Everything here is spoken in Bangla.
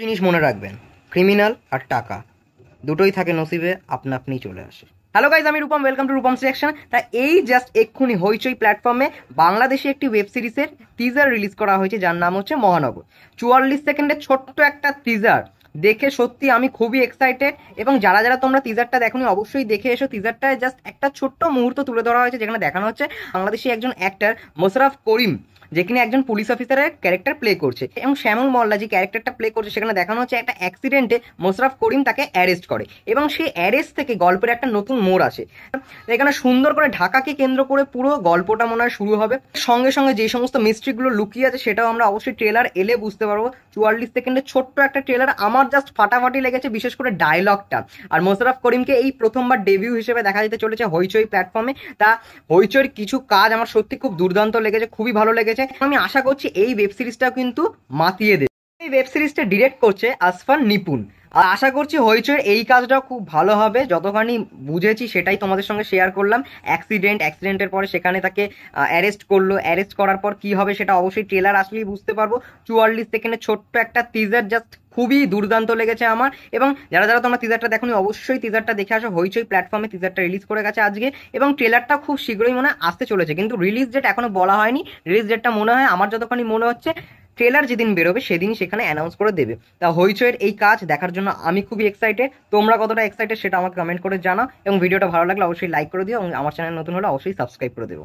জিনিস মনে রাখবেন ক্রিমিনাল আর টাকা দুটোই থাকে নসিবে আপনা আপনি চলে আসে হ্যালো গাইজ আমি Rupam welcome to Rupam selection তা এই জাস্ট এক্ষুনি হইচই প্ল্যাটফর্মে বাংলাদেশে একটি ওয়েব সিরিজের টিজার রিলিজ করা হয়েছে যার নাম হচ্ছে মহানগর চুয়াল্লিশ সেকেন্ডের ছোট্ট একটা টিজার দেখে সত্যি আমি খুবই এক্সাইটেড এবং যারা যারা তোমরা টিজারটা দেখোনি অবশ্যই দেখে এসো টিজারটায় জাস্ট একটা ছোট্ট মুহূর্ত তুলে ধরা হয়েছে যেখানে দেখানো হচ্ছে বাংলাদেশি একজন অ্যাক্টর মোশারফ করিম যেখানে একজন পুলিশ অফিসারের ক্যারেক্টার প্লে করছে এবং শ্যামল মল্লা যে ক্যারেক্টারটা প্লে করছে সেখানে দেখানো হচ্ছে একটা অ্যাক্সিডেন্টে মোশরাফ করিম তাকে অ্যারেস্ট করে এবং সেই অ্যারেস্ট থেকে গল্পের একটা নতুন মোড় আসে এখানে সুন্দর করে ঢাকাকে কেন্দ্র করে পুরো গল্পটা মনে হয় শুরু হবে সঙ্গে সঙ্গে যে সমস্ত মিস্ট্রিগুলো লুকিয়ে আছে সেটাও আমরা অবশ্যই ট্রেলার এলে বুঝতে পারবো চুয়াল্লিশ সেকেন্ডের ছোট্ট একটা ট্রেলার আমার আমার জাস্ট ফাটাফাটি লেগেছে বিশেষ করে ডায়লগটা আর মোশারফ করিমকে এই প্রথমবার ডেবিউ হিসেবে দেখা যেতে চলেছে হইচই প্ল্যাটফর্মে তা হইচইয়ের কিছু কাজ আমার সত্যি খুব দুর্দান্ত লেগেছে খুবই ভালো লেগেছে আমি আশা করছি এই ওয়েব সিরিজটাও কিন্তু মাতিয়ে দেবে ওয়েব সিরিজটা ডিরেক্ট করছে আসফান নিপুন আর আশা করছি হইচয়ের এই কাজটা খুব ভালো হবে যতখানি বুঝেছি সেটাই তোমাদের সঙ্গে শেয়ার করলাম অ্যাক্সিডেন্ট অ্যাক্সিডেন্টের পরে সেখানে তাকে অ্যারেস্ট করলো অ্যারেস্ট করার পর কি হবে সেটা অবশ্যই ট্রেলার আসলেই বুঝতে পারবো চুয়াল্লিশ সেকেন্ডে ছোট্ট একটা টিজার জাস্ট খুবই দুর্দান্ত লেগেছে আমার এবং যারা যারা তোমরা টিজারটা দেখো অবশ্যই টিজারটা দেখে আসো হইচই প্ল্যাটফর্মে টিজারটা রিলিজ করে গেছে আজকে এবং ট্রেলারটা খুব শীঘ্রই মনে আসতে চলেছে কিন্তু রিলিজ ডেট এখনো বলা হয়নি রিলিজ ডেটটা মনে হয় আমার যতখানি মনে হচ্ছে ট্রেলার যেদিন বেরোবে সেদিনই সেখানে অ্যানাউন্স করে দেবে তা হইচয়ের এই কাজ দেখার জন্য আমি খুবই এক্সাইটেড তোমরা কতটা এক্সাইটেড সেটা আমাকে কমেন্ট করে জানা এবং ভিডিওটা ভালো লাগলে অবশ্যই লাইক করে দিও এবং আমার চ্যানেল নতুন হলে অবশ্যই সাবস্ক্রাইব করে দেবো